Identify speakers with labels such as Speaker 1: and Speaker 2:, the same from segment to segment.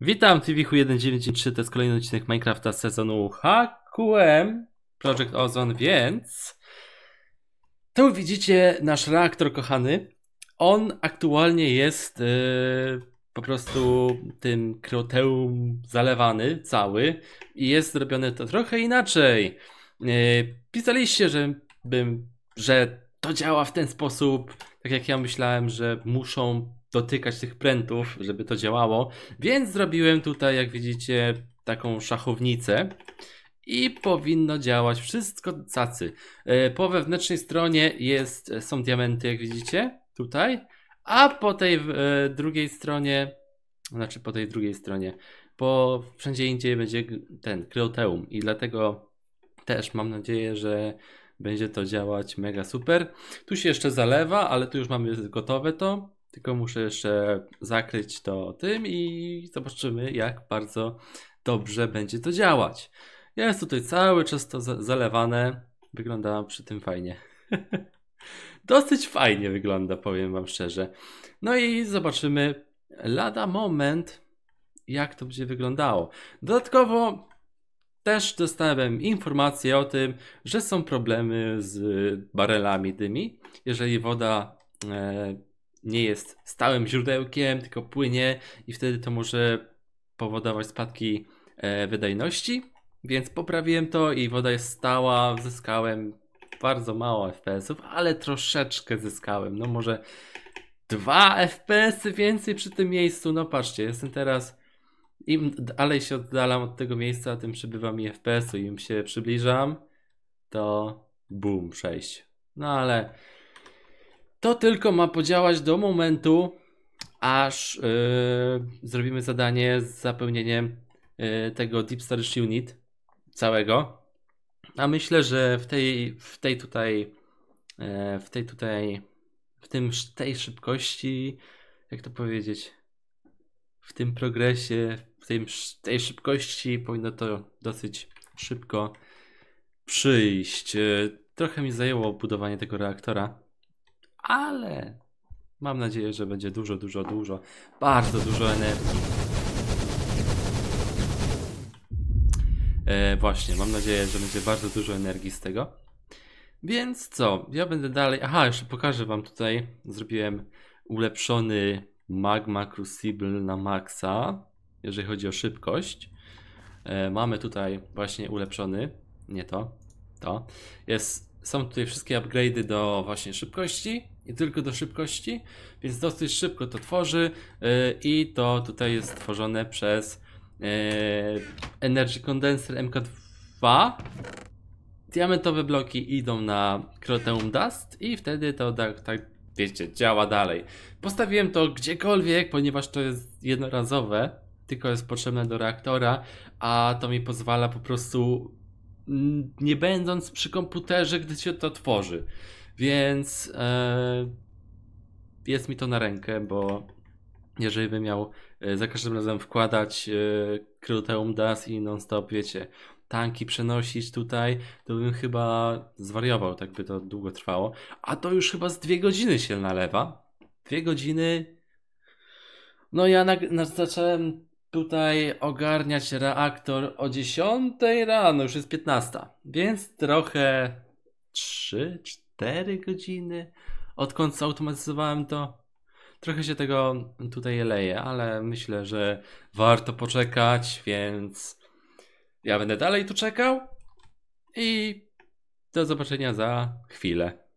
Speaker 1: Witam, TVHU1993, to jest kolejny odcinek Minecrafta z sezonu HQM Project Ozone, więc tu widzicie nasz reaktor kochany. On aktualnie jest yy, po prostu tym krioteum zalewany cały i jest zrobione to trochę inaczej. Yy, pisaliście, że, bym, że to działa w ten sposób, tak jak ja myślałem, że muszą dotykać tych prętów, żeby to działało. Więc zrobiłem tutaj, jak widzicie, taką szachownicę i powinno działać wszystko cacy. E, po wewnętrznej stronie jest, e, są diamenty, jak widzicie, tutaj, a po tej e, drugiej stronie, znaczy po tej drugiej stronie, po wszędzie indziej będzie ten kryoteum i dlatego też mam nadzieję, że będzie to działać mega super. Tu się jeszcze zalewa, ale tu już mamy gotowe to. Tylko muszę jeszcze zakryć to tym i zobaczymy, jak bardzo dobrze będzie to działać. Ja Jest tutaj cały czas to zalewane. Wygląda przy tym fajnie. Dosyć fajnie wygląda, powiem Wam szczerze. No i zobaczymy lada moment, jak to będzie wyglądało. Dodatkowo też dostałem informację o tym, że są problemy z barelami dymi. Jeżeli woda e, nie jest stałym źródełkiem, tylko płynie i wtedy to może powodować spadki e, wydajności. Więc poprawiłem to i woda jest stała, zyskałem bardzo mało FPS-ów, ale troszeczkę zyskałem. No może 2 FPS-y więcej przy tym miejscu. No patrzcie, jestem teraz im dalej się oddalam od tego miejsca, tym przybywa mi FPS-u. Im się przybliżam, to boom, 6. No ale to tylko ma podziałać do momentu, aż yy, zrobimy zadanie z zapełnieniem yy, tego Deep Storage Unit całego. A myślę, że w tej, w tej tutaj, yy, w tej tutaj, w tym, tej szybkości, jak to powiedzieć, w tym progresie, w tym, tej szybkości powinno to dosyć szybko przyjść. Y, trochę mi zajęło budowanie tego reaktora ale mam nadzieję, że będzie dużo, dużo, dużo, bardzo dużo energii. E, właśnie, mam nadzieję, że będzie bardzo dużo energii z tego. Więc co, ja będę dalej. Aha, jeszcze pokażę Wam tutaj. Zrobiłem ulepszony Magma Crucible na maksa, jeżeli chodzi o szybkość. E, mamy tutaj właśnie ulepszony, nie to, to. Jest są tutaj wszystkie upgrade'y do właśnie szybkości i tylko do szybkości, więc dosyć szybko to tworzy y, i to tutaj jest tworzone przez y, Energy Condenser MK2. Diamentowe bloki idą na Croteum Dust i wtedy to tak, tak wiecie, działa dalej. Postawiłem to gdziekolwiek, ponieważ to jest jednorazowe, tylko jest potrzebne do reaktora, a to mi pozwala po prostu nie będąc przy komputerze, gdy się to tworzy. Więc e, jest mi to na rękę, bo jeżeli bym miał e, za każdym razem wkładać e, Kryuteum Das i non-stop, wiecie, tanki przenosić tutaj, to bym chyba zwariował, tak by to długo trwało. A to już chyba z dwie godziny się nalewa. Dwie godziny. No ja na, na, zacząłem tutaj ogarniać reaktor o 10 rano, już jest 15, więc trochę 3-4 godziny odkąd zautomatyzowałem to. Trochę się tego tutaj leje, ale myślę, że warto poczekać, więc ja będę dalej tu czekał i do zobaczenia za chwilę.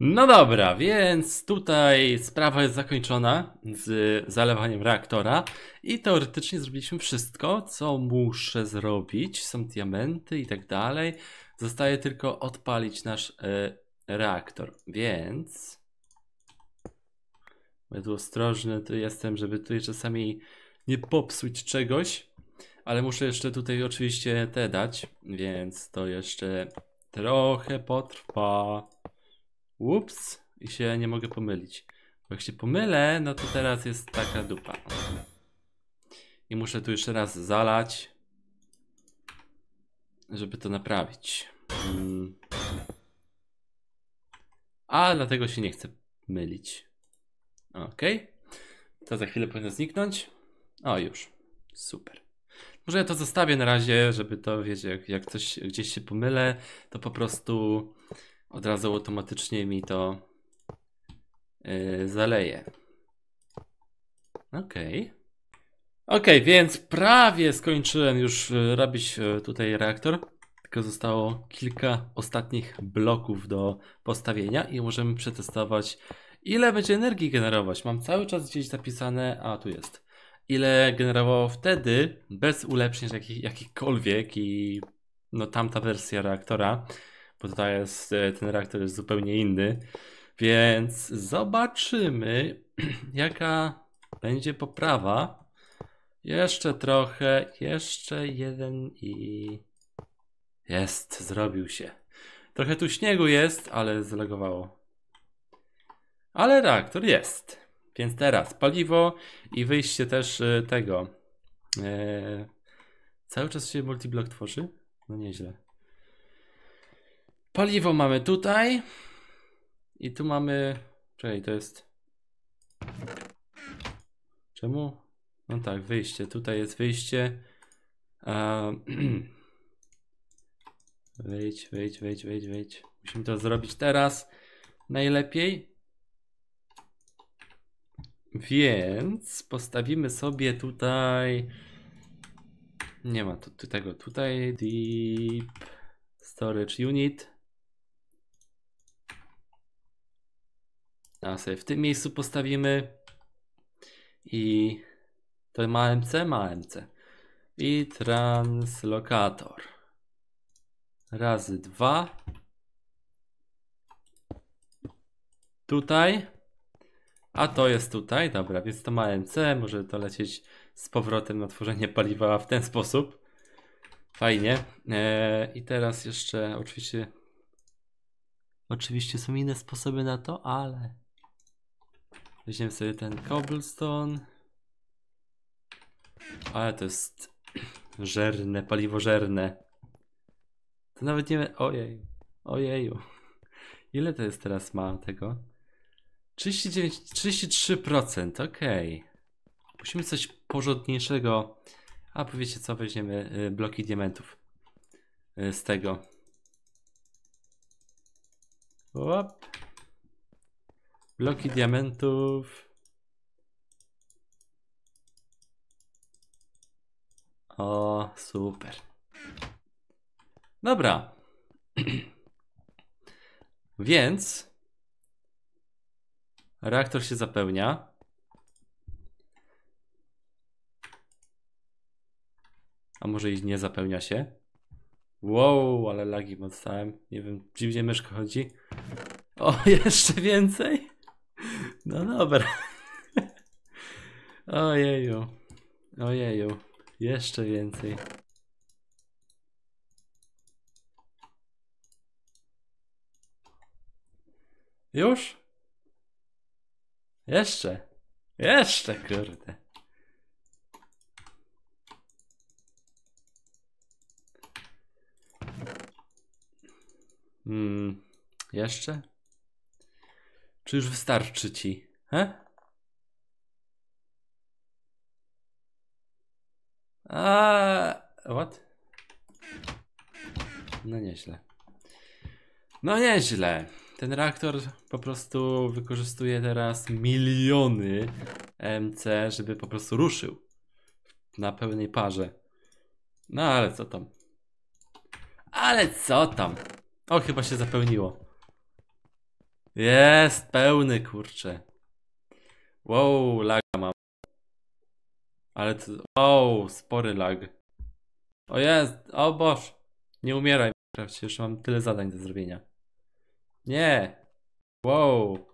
Speaker 1: No dobra, więc tutaj sprawa jest zakończona z zalewaniem reaktora i teoretycznie zrobiliśmy wszystko, co muszę zrobić. Są diamenty i tak dalej. Zostaje tylko odpalić nasz e, reaktor, więc będę ostrożny tu jestem, żeby tutaj czasami nie popsuć czegoś, ale muszę jeszcze tutaj oczywiście te dać, więc to jeszcze trochę potrwa. Ups, i się nie mogę pomylić. Bo jak się pomylę, no to teraz jest taka dupa. I muszę tu jeszcze raz zalać, żeby to naprawić. Mm. A dlatego się nie chcę mylić. Ok. To za chwilę powinno zniknąć. O, już. Super. Może ja to zostawię na razie, żeby to, wiecie, jak, jak coś gdzieś się pomylę, to po prostu od razu automatycznie mi to yy, zaleje. Okej. Ok, więc prawie skończyłem już y, robić y, tutaj reaktor. Tylko zostało kilka ostatnich bloków do postawienia i możemy przetestować ile będzie energii generować. Mam cały czas gdzieś zapisane, a tu jest. Ile generowało wtedy bez ulepszeń jakich, jakichkolwiek i no tamta wersja reaktora bo tutaj jest, e, ten reaktor jest zupełnie inny. Więc zobaczymy, jaka będzie poprawa. Jeszcze trochę, jeszcze jeden i jest, zrobił się. Trochę tu śniegu jest, ale zlegowało. Ale reaktor jest. Więc teraz paliwo i wyjście też e, tego. Eee, cały czas się multiblock tworzy? No nieźle. Paliwo mamy tutaj. I tu mamy... Czekaj, to jest... Czemu? No tak, wyjście. Tutaj jest wyjście. Um, Wejdź, wejdź, wejdź, wyjdź, Musimy to zrobić teraz. Najlepiej. Więc postawimy sobie tutaj... Nie ma tu, tu tego. Tutaj Deep Storage Unit. Teraz sobie w tym miejscu postawimy i to ma MC, ma MC. I translokator. Razy dwa. Tutaj. A to jest tutaj, dobra, więc to ma MC, może to lecieć z powrotem na tworzenie paliwa w ten sposób. Fajnie. Eee, I teraz jeszcze oczywiście. Oczywiście są inne sposoby na to, ale. Weźmiemy sobie ten cobblestone. Ale to jest żerne, paliwożerne. To nawet nie... Ojej. Ojeju. Ile to jest teraz ma tego? 39, 33%, okej. Okay. Musimy coś porządniejszego. A powiecie co, weźmiemy y, bloki diamentów. Y, z tego. Łap. Bloki diamentów. O, super. Dobra. Więc reaktor się zapełnia. A może i nie zapełnia się? Wow, ale lagi dostałem. Nie wiem, dziwnie myszka chodzi. O, jeszcze więcej? No dobra. Ojeju. Ojeju. Jeszcze więcej. Już? Jeszcze. Jeszcze, kurde. Hmm. Jeszcze? Czy już wystarczy ci? He? A, what? No nieźle. No nieźle. Ten reaktor po prostu wykorzystuje teraz miliony MC, żeby po prostu ruszył na pełnej parze. No ale co tam? Ale co tam? O, chyba się zapełniło. Jest pełny, kurczę. Wow, laga mam. Ale to... Wow, spory lag. O jest, o boż. Nie umieraj, Minecraft, jeszcze mam tyle zadań do zrobienia. Nie. Wow.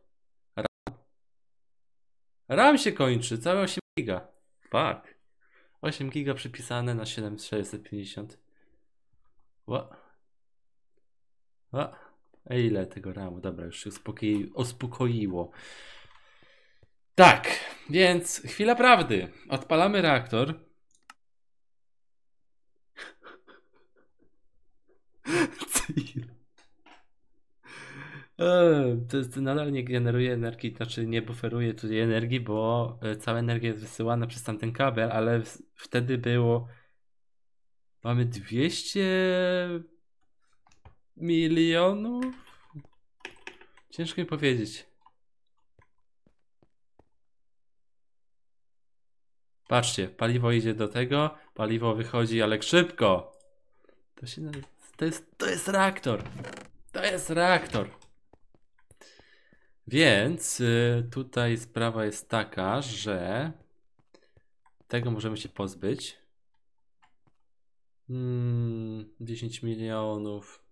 Speaker 1: Ram. Ram się kończy, całe 8 giga. Fuck. 8 giga przypisane na 7650. Ła. Ła. A ile tego ramu? Dobra, już się uspokoi, uspokoiło. Tak, więc chwila prawdy. Odpalamy reaktor. E, to nadal nie generuje energii, znaczy nie buferuje tutaj energii, bo e, cała energia jest wysyłana przez tamten kabel, ale w, wtedy było. Mamy 200 milionów? Ciężko mi powiedzieć. Patrzcie, paliwo idzie do tego, paliwo wychodzi, ale szybko. To się... To jest, to jest reaktor. To jest reaktor. Więc y, tutaj sprawa jest taka, że tego możemy się pozbyć. Mm, 10 milionów.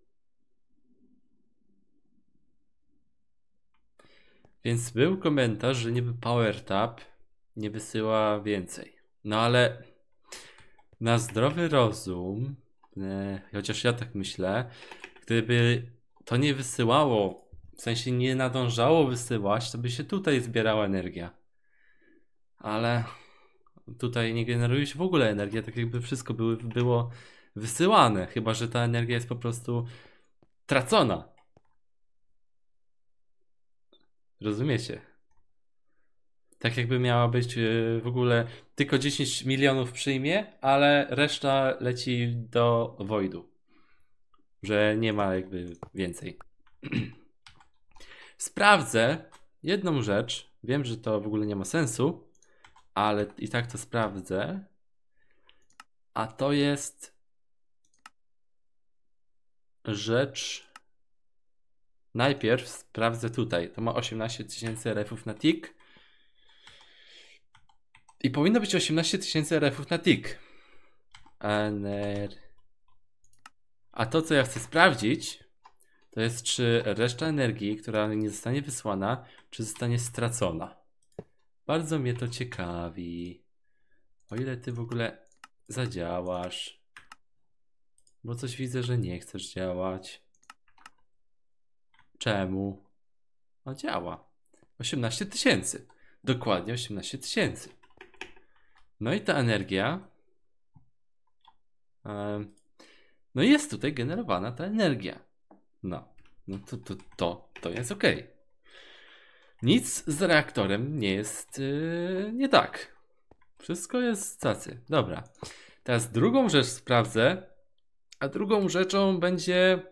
Speaker 1: Więc był komentarz, że niby tap nie wysyła więcej. No ale na zdrowy rozum, e, chociaż ja tak myślę, gdyby to nie wysyłało, w sensie nie nadążało wysyłać, to by się tutaj zbierała energia. Ale tutaj nie generuje się w ogóle energii, tak jakby wszystko były, było wysyłane, chyba że ta energia jest po prostu tracona. Rozumiecie? tak jakby miała być y, w ogóle tylko 10 milionów przyjmie, ale reszta leci do Voidu. Że nie ma jakby więcej. Sprawdzę jedną rzecz. Wiem, że to w ogóle nie ma sensu, ale i tak to sprawdzę. A to jest rzecz. Najpierw sprawdzę tutaj. To ma 18 tysięcy refów na tik i powinno być 18 tysięcy refów na tick. Ener... A to, co ja chcę sprawdzić, to jest, czy reszta energii, która nie zostanie wysłana, czy zostanie stracona. Bardzo mnie to ciekawi. O ile ty w ogóle zadziałasz. Bo coś widzę, że nie chcesz działać. Czemu? No działa. 18 tysięcy. Dokładnie 18 tysięcy. No i ta energia. E, no jest tutaj generowana ta energia. No, no to, to, to, to jest ok. Nic z reaktorem nie jest yy, nie tak. Wszystko jest tacy. Dobra. Teraz drugą rzecz sprawdzę. A drugą rzeczą będzie.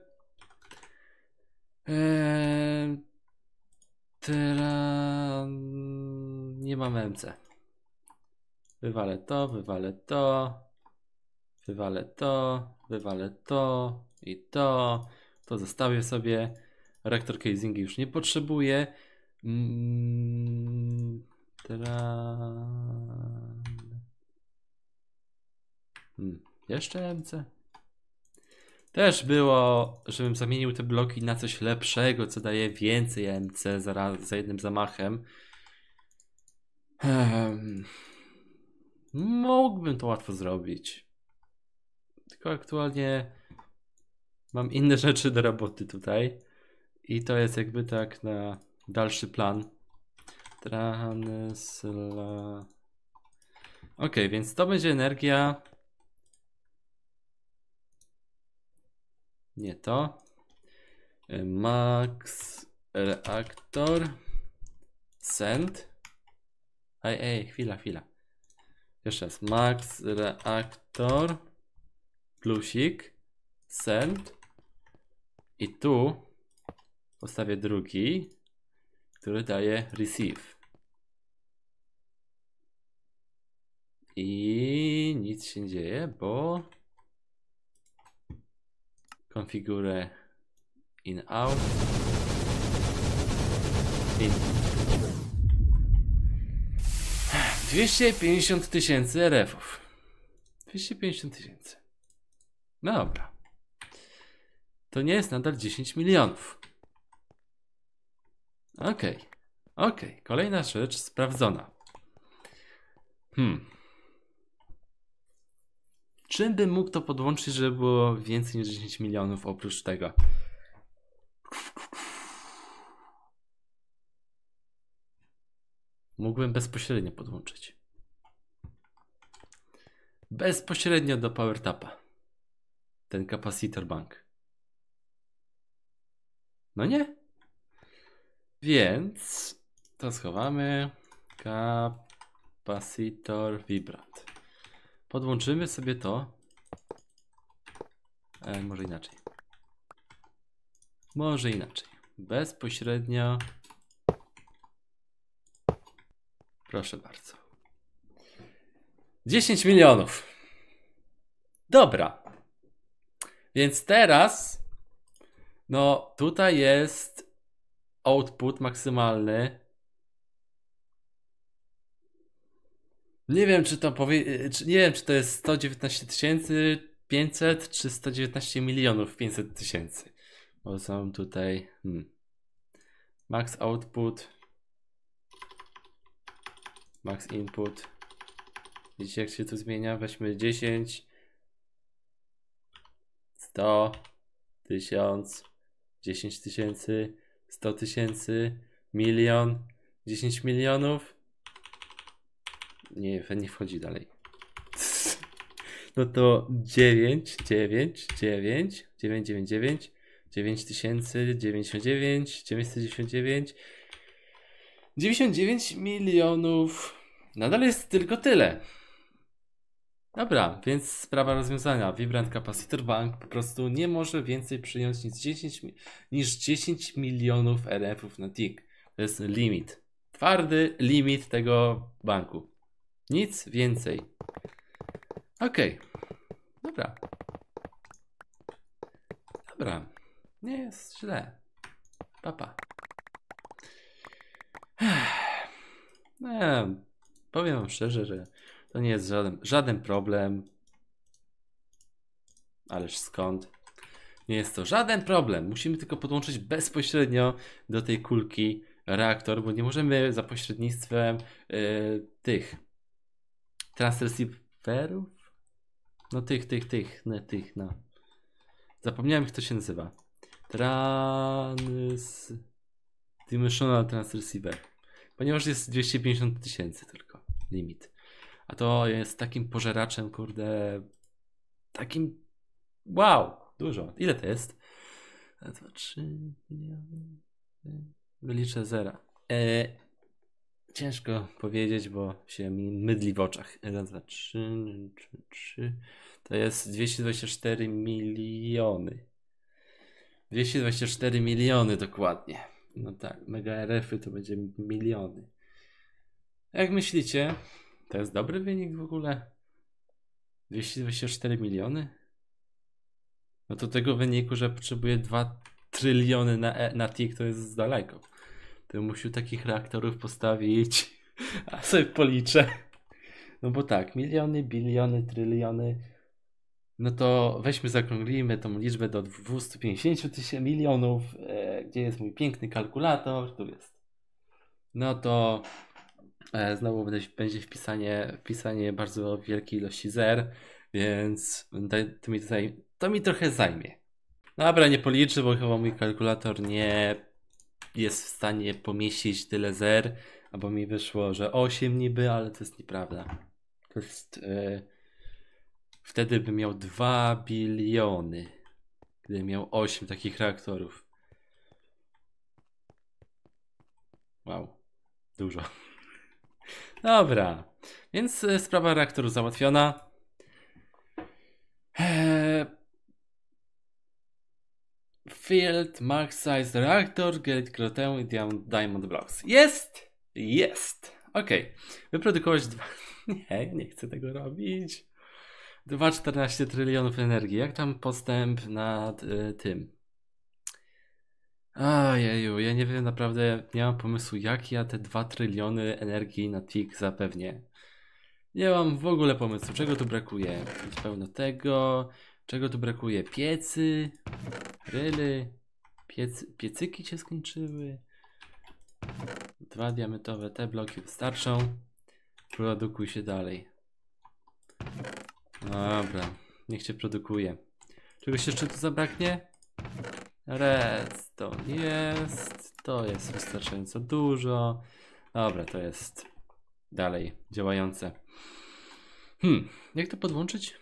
Speaker 1: Yy, teraz. Nie mam MC. Wywalę to, wywalę to, wywalę to, wywalę to i to. To zostawię sobie. Reaktor casingi już nie potrzebuję. Mm, hmm, jeszcze MC. Też było, żebym zamienił te bloki na coś lepszego, co daje więcej MC za, za jednym zamachem. Ehm. Mógłbym to łatwo zrobić. Tylko aktualnie mam inne rzeczy do roboty tutaj. I to jest jakby tak na dalszy plan. Transla... Ok, więc to będzie energia... Nie to. Max reaktor. Send. Ej, ej, chwila, chwila. Jeszcze raz. Max reaktor plusik send i tu postawię drugi, który daje receive. I nic się nie dzieje, bo konfigurę in out in 250 tysięcy RF-ów. 250 tysięcy. No dobra. To nie jest nadal 10 milionów. Okej. Okay. Kolejna rzecz sprawdzona. Hmm. Czym bym mógł to podłączyć, żeby było więcej niż 10 milionów oprócz tego? Mógłbym bezpośrednio podłączyć. Bezpośrednio do PowerTapa. Ten kapasitor bank. No nie? Więc to schowamy. Kapasitor vibrant. Podłączymy sobie to. E, może inaczej. Może inaczej. Bezpośrednio Proszę bardzo. 10 milionów. Dobra. Więc teraz, no tutaj jest output maksymalny. Nie wiem, czy to powie... nie wiem, czy to jest 119 500 czy 119 milionów 500 tysięcy. Bo są tutaj hmm. max output max input. Widzicie jak się to zmienia? Weźmy 10, 100, 1000, 10 tysięcy, 100 tysięcy, milion, 10 milionów. Nie, nie wchodzi dalej. No to 9, 9, 9, 999, 9099, 999, 99 milionów. Nadal jest tylko tyle. Dobra, więc sprawa rozwiązana. Vibrant Capacitor Bank po prostu nie może więcej przyjąć niż 10, niż 10 milionów RF-ów na TIG. To jest limit. Twardy limit tego banku. Nic więcej. Okej. Okay. Dobra. Dobra. Nie jest źle. Papa. Pa. Nie, no, powiem wam szczerze, że to nie jest żaden, żaden problem. Ależ skąd? Nie jest to żaden problem. Musimy tylko podłączyć bezpośrednio do tej kulki reaktor, bo nie możemy za pośrednictwem yy, tych transceiverów? No tych, tych, tych, no tych, no. Zapomniałem, kto się nazywa. Trans... Dimensional Transceiver. Ponieważ jest 250 tysięcy tylko limit. A to jest takim pożeraczem, kurde. Takim. Wow! Dużo. Ile to jest? 2, 3 miliony. Wyliczę zera. E, ciężko powiedzieć, bo się mi mydli w oczach. 1, 2, 3, 3, 3. To jest 224 miliony. 224 miliony dokładnie. No tak, mega RF-y to będzie miliony. Jak myślicie, to jest dobry wynik w ogóle? 224 miliony? No to tego wyniku, że potrzebuje 2 tryliony na, e, na TIG to jest z daleko. To musiał takich reaktorów postawić, a sobie policzę. No bo tak, miliony, biliony, tryliony. No to weźmy, zakrąglimy tą liczbę do 250 tysięcy milionów e, gdzie jest mój piękny kalkulator? Tu jest. No to e, znowu będzie, będzie wpisanie, wpisanie bardzo wielkiej ilości zer, więc to mi, to mi trochę zajmie. Dobra, nie policzę, bo chyba mój kalkulator nie jest w stanie pomieścić tyle zer, albo mi wyszło, że 8 niby, ale to jest nieprawda. To jest... E, wtedy bym miał 2 biliony, gdybym miał 8 takich reaktorów. Wow, dużo. Dobra, więc e, sprawa reaktoru załatwiona. E, Field, Mark Size Reactor, get Grotę i Diamond Blocks. Jest! Jest! Ok. Wyprodukować dwa... Nie, nie chcę tego robić. 2,14 trylionów energii. Jak tam postęp nad y, tym? Ajeju, ja nie wiem naprawdę, nie mam pomysłu jak ja te 2 tryliony energii na tik zapewnię. Nie mam w ogóle pomysłu, czego tu brakuje. Jest pełno tego, czego tu brakuje. Piecy, ryly, piec, piecyki się skończyły. Dwa diamentowe, te bloki wystarczą. Produkuj się dalej. Dobra, niech się produkuje. Czegoś jeszcze tu zabraknie? Redstone jest. To jest wystarczająco dużo. Dobra, to jest dalej działające. Hmm, jak to podłączyć?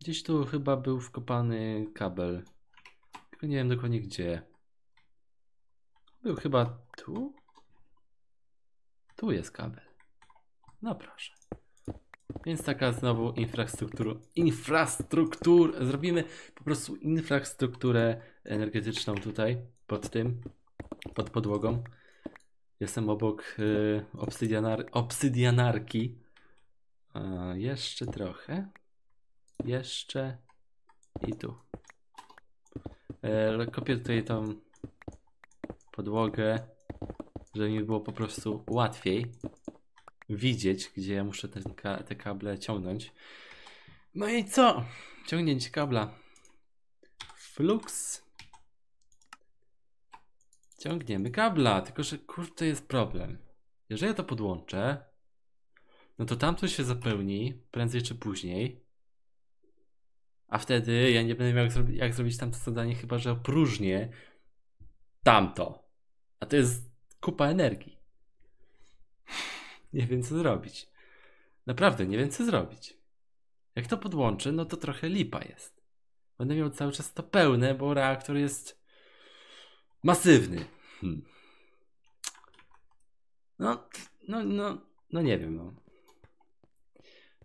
Speaker 1: Gdzieś tu chyba był wkopany kabel. nie wiem dokładnie gdzie. Był chyba tu? Tu jest kabel. No proszę. Więc taka znowu infrastruktura. Infrastruktur. Zrobimy po prostu infrastrukturę energetyczną tutaj, pod tym, pod podłogą. Jestem obok y, obsydianar obsydianarki. A, jeszcze trochę. Jeszcze i tu. E, kopię tutaj tą podłogę, żeby mi było po prostu łatwiej widzieć, gdzie ja muszę te, te kable ciągnąć. No i co? Ciągnięcie kabla. Flux. Ciągniemy kabla, tylko że kurczę jest problem. Jeżeli ja to podłączę, no to tamto się zapełni prędzej czy później. A wtedy ja nie będę miał jak, zrobi jak zrobić tamto zadanie, chyba że opróżnię tamto. A to jest kupa energii nie wiem co zrobić. Naprawdę nie wiem co zrobić. Jak to podłączę, no to trochę lipa jest. Będę miał cały czas to pełne, bo reaktor jest masywny. Hmm. No, no, no, no nie wiem. No.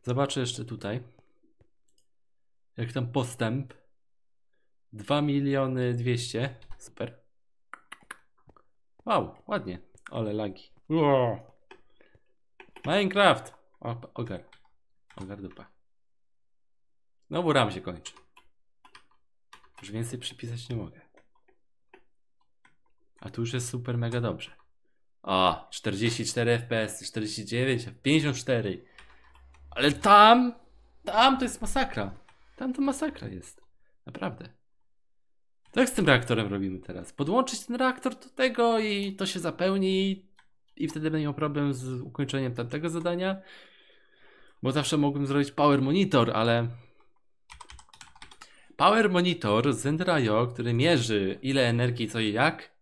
Speaker 1: Zobaczę jeszcze tutaj. Jak tam postęp. 2 miliony 200. Super. Wow, ładnie. Ole lagi. Minecraft! O, ogar. Ogar dupa. Znowu ram się kończy. Już więcej przypisać nie mogę. A tu już jest super mega dobrze. O, 44 FPS, 49, 54. Ale tam, tam to jest masakra. Tam to masakra jest. Naprawdę. Co tak z tym reaktorem robimy teraz. Podłączyć ten reaktor do tego i to się zapełni i wtedy będę miał problem z ukończeniem tamtego zadania, bo zawsze mógłbym zrobić power monitor, ale power monitor z IO, który mierzy ile energii, co i jak,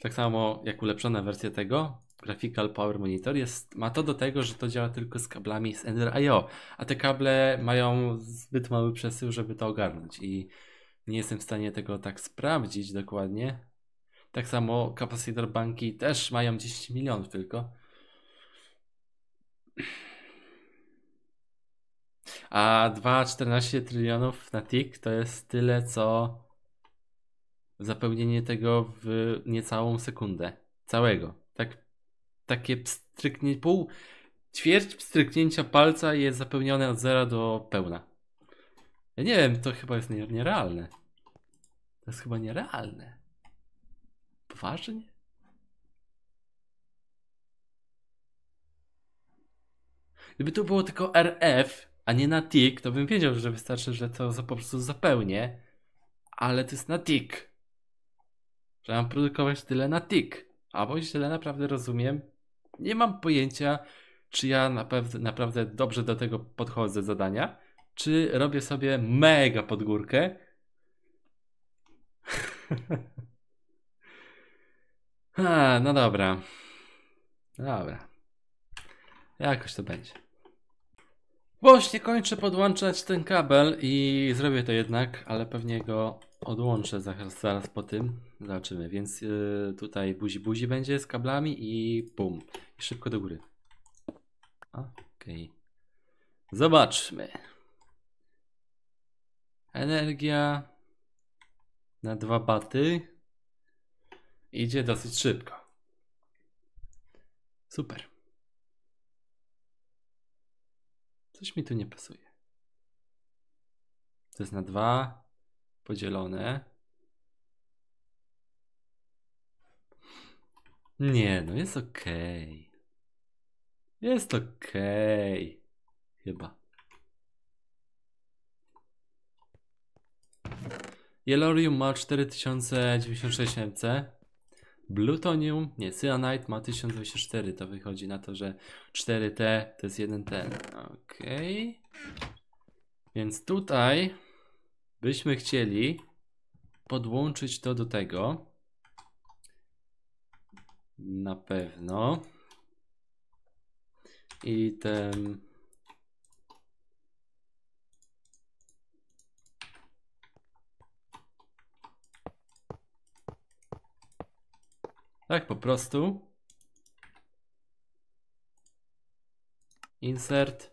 Speaker 1: tak samo jak ulepszona wersja tego, Graphical Power Monitor jest, ma to do tego, że to działa tylko z kablami z Ender.io, a te kable mają zbyt mały przesył, żeby to ogarnąć i nie jestem w stanie tego tak sprawdzić dokładnie, tak samo Capacitor Banki też mają 10 milionów tylko. A 2,14 trylionów na TIK to jest tyle, co zapełnienie tego w niecałą sekundę. Całego. Tak, takie pstryknięcie, pół, ćwierć pstryknięcia palca jest zapełnione od zera do pełna. Ja nie wiem, to chyba jest nierealne. To jest chyba nierealne. Poważnie? Gdyby to było tylko RF, a nie na TIK, to bym wiedział, że wystarczy, że to po prostu zapełnię. Ale to jest na TIK. Że mam produkować tyle na TIK. Albo źle naprawdę rozumiem. Nie mam pojęcia, czy ja naprawdę dobrze do tego podchodzę zadania, czy robię sobie mega podgórkę. A, no dobra. Dobra. Jakoś to będzie. Właśnie kończę podłączać ten kabel i zrobię to jednak, ale pewnie go odłączę zaraz, zaraz po tym. Zobaczymy, więc y, tutaj buzi buzi będzie z kablami i bum. I szybko do góry. Okej. Okay. Zobaczmy. Energia na dwa baty. Idzie dosyć szybko. Super. Coś mi tu nie pasuje. To jest na dwa podzielone. Nie, no jest ok. Jest ok. Chyba. Jelorium ma 4096 MC. Plutonium, nie, Cyanide ma 1024, to wychodzi na to, że 4T to jest 1T. Okej. Okay. Więc tutaj byśmy chcieli podłączyć to do tego. Na pewno. I ten Tak, po prostu. Insert.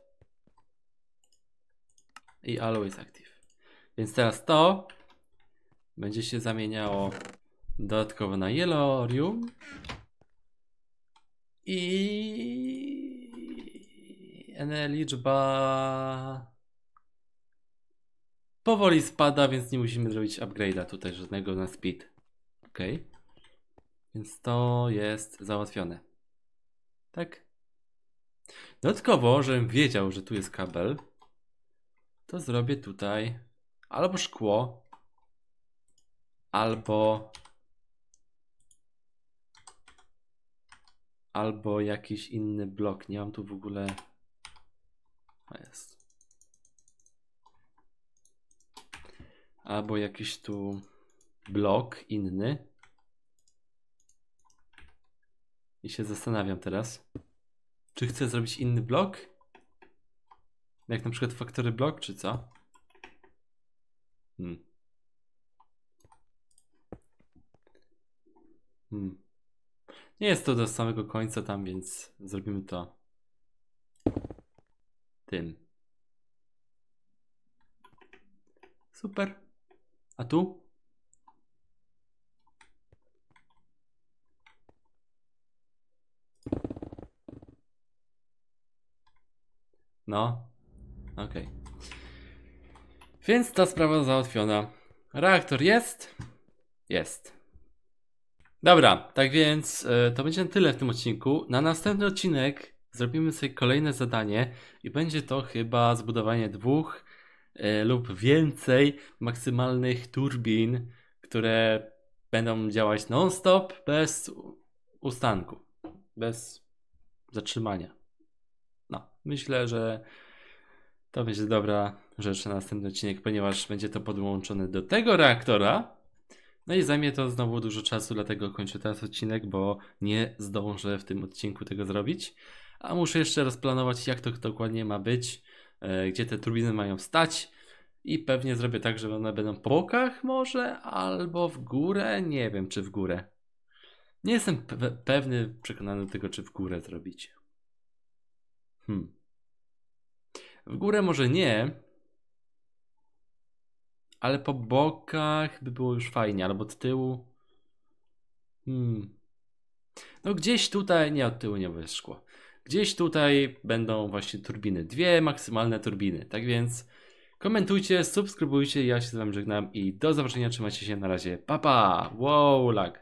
Speaker 1: I always active. Więc teraz to będzie się zamieniało dodatkowo na Yellorium. I liczba powoli spada, więc nie musimy zrobić upgrade'a tutaj żadnego na speed. Okej. Okay. Więc to jest załatwione. Tak? Dodatkowo, żebym wiedział, że tu jest kabel, to zrobię tutaj albo szkło, albo albo jakiś inny blok. Nie mam tu w ogóle... A jest. Albo jakiś tu blok inny. I się zastanawiam teraz, czy chcę zrobić inny blok? Jak na przykład faktory blok, czy co? Hmm. Hmm. Nie jest to do samego końca tam, więc zrobimy to tym. Super. A tu? No. Okej. Okay. Więc ta sprawa załatwiona. Reaktor jest? Jest. Dobra, tak więc y, to będzie tyle w tym odcinku. Na następny odcinek zrobimy sobie kolejne zadanie i będzie to chyba zbudowanie dwóch y, lub więcej maksymalnych turbin, które będą działać non-stop bez ustanku, bez zatrzymania myślę, że to będzie dobra rzecz na następny odcinek, ponieważ będzie to podłączone do tego reaktora. No i zajmie to znowu dużo czasu, dlatego kończę teraz odcinek, bo nie zdążę w tym odcinku tego zrobić. A muszę jeszcze rozplanować, jak to dokładnie ma być, e, gdzie te turbiny mają stać. I pewnie zrobię tak, że one będą po bokach może, albo w górę, nie wiem czy w górę. Nie jestem pe pewny, przekonany do tego, czy w górę zrobić. Hmm. W górę może nie, ale po bokach by było już fajnie, albo od tyłu. Hmm. No gdzieś tutaj, nie od tyłu nie jest szkło. Gdzieś tutaj będą właśnie turbiny, dwie maksymalne turbiny. Tak więc komentujcie, subskrybujcie, ja się z wami żegnam i do zobaczenia, trzymajcie się, na razie, papa. Pa. Wow, lag.